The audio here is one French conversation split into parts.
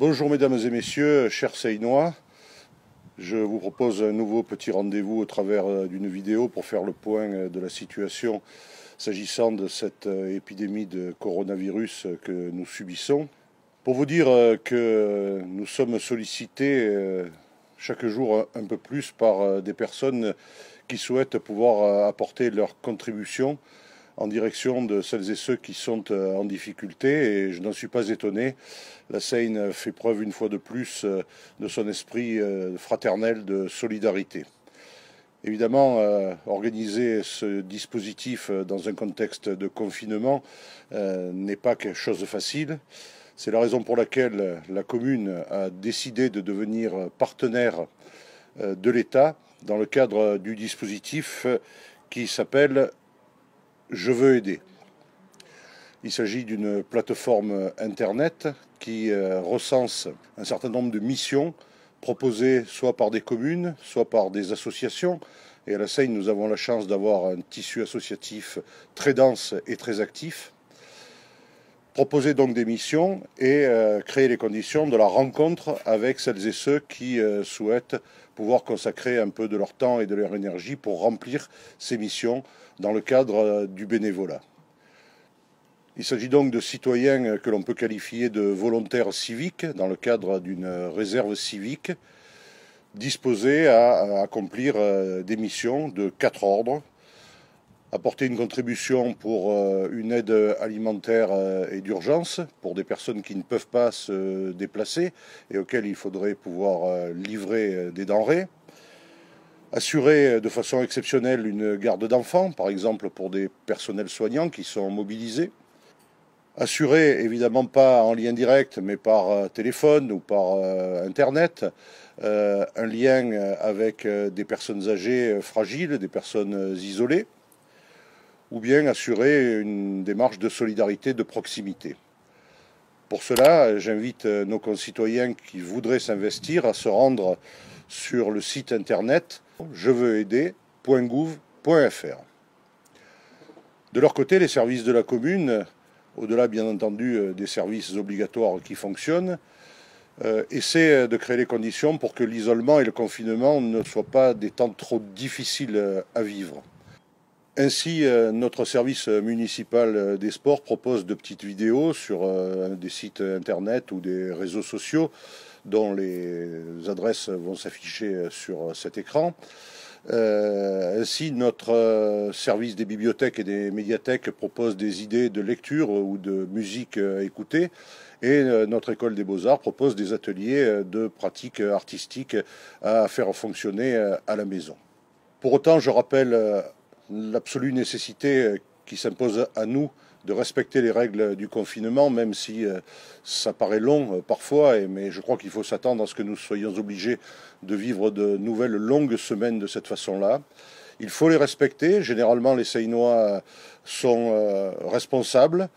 Bonjour mesdames et messieurs, chers Seinois. Je vous propose un nouveau petit rendez-vous au travers euh, d'une vidéo pour faire le point euh, de la situation s'agissant de cette euh, épidémie de coronavirus que nous subissons. Pour vous dire que nous sommes sollicités chaque jour un peu plus par des personnes qui souhaitent pouvoir apporter leur contribution en direction de celles et ceux qui sont euh, en difficulté et je n'en suis pas étonné. La Seine fait preuve une fois de plus euh, de son esprit euh, fraternel de solidarité. Évidemment, organiser ce dispositif dans un contexte de confinement n'est pas quelque chose de facile. C'est la raison pour laquelle la commune a décidé de devenir partenaire de l'État dans le cadre du dispositif qui s'appelle je veux aider. Il s'agit d'une plateforme Internet qui euh, recense un certain nombre de missions proposées soit par des communes, soit par des associations. Et à la Seine, nous avons la chance d'avoir un tissu associatif très dense et très actif proposer donc des missions et euh, créer les conditions de la rencontre avec celles et ceux qui euh, souhaitent pouvoir consacrer un peu de leur temps et de leur énergie pour remplir ces missions dans le cadre euh, du bénévolat. Il s'agit donc de citoyens que l'on peut qualifier de volontaires civiques dans le cadre d'une réserve civique disposés à accomplir des missions de quatre ordres, apporter une contribution pour euh, une aide alimentaire euh, et d'urgence pour des personnes qui ne peuvent pas se déplacer et auxquelles il faudrait pouvoir euh, livrer des denrées. Assurer de façon exceptionnelle une garde d'enfants, par exemple pour des personnels soignants qui sont mobilisés. Assurer, évidemment pas en lien direct, mais par téléphone ou par Internet, un lien avec des personnes âgées fragiles, des personnes isolées ou bien assurer une démarche de solidarité, de proximité. Pour cela, j'invite nos concitoyens qui voudraient s'investir à se rendre sur le site internet je veux De leur côté, les services de la commune, au-delà bien entendu des services obligatoires qui fonctionnent, euh, essaient de créer les conditions pour que l'isolement et le confinement ne soient pas des temps trop difficiles à vivre. Ainsi, euh, notre service euh, municipal euh, des sports propose de petites vidéos sur des sites internet ou des réseaux sociaux dont les adresses vont s'afficher sur cet écran. ainsi, notre service des bibliothèques et des médiathèques propose des idées de lecture ou de musique à écouter. Et notre école des beaux-arts propose des ateliers de pratiques artistiques à faire fonctionner à la maison. Pour autant, je rappelle l'absolue nécessité euh, qui s'impose à nous de respecter les règles du confinement, même si euh, ça paraît long euh, parfois, mais je crois qu'il faut s'attendre à ce que nous soyons obligés de vivre de nouvelles longues semaines de cette façon-là. Il faut les respecter. Généralement, les Seinois sont responsables.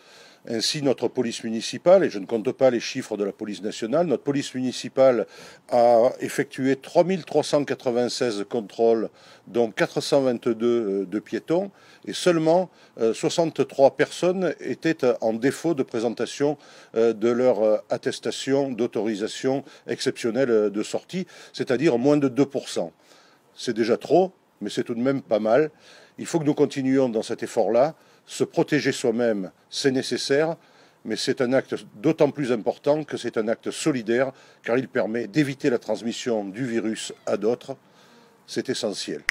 Ainsi, notre police municipale, et je ne compte pas les chiffres de la police nationale, notre police municipale a effectué 3396 contrôles, dont 422 euh, de piétons, et seulement 63 euh, personnes étaient euh, en défaut de présentation de leur attestation d'autorisation exceptionnelle de sortie, c'est-à-dire moins de 2%. C'est déjà trop, mais c'est tout de même pas mal. Il faut que nous continuions dans cet effort-là se protéger soi-même, c'est nécessaire, mais c'est un acte d'autant plus important que c'est un acte solidaire, car il permet d'éviter la transmission du virus à d'autres. C'est essentiel.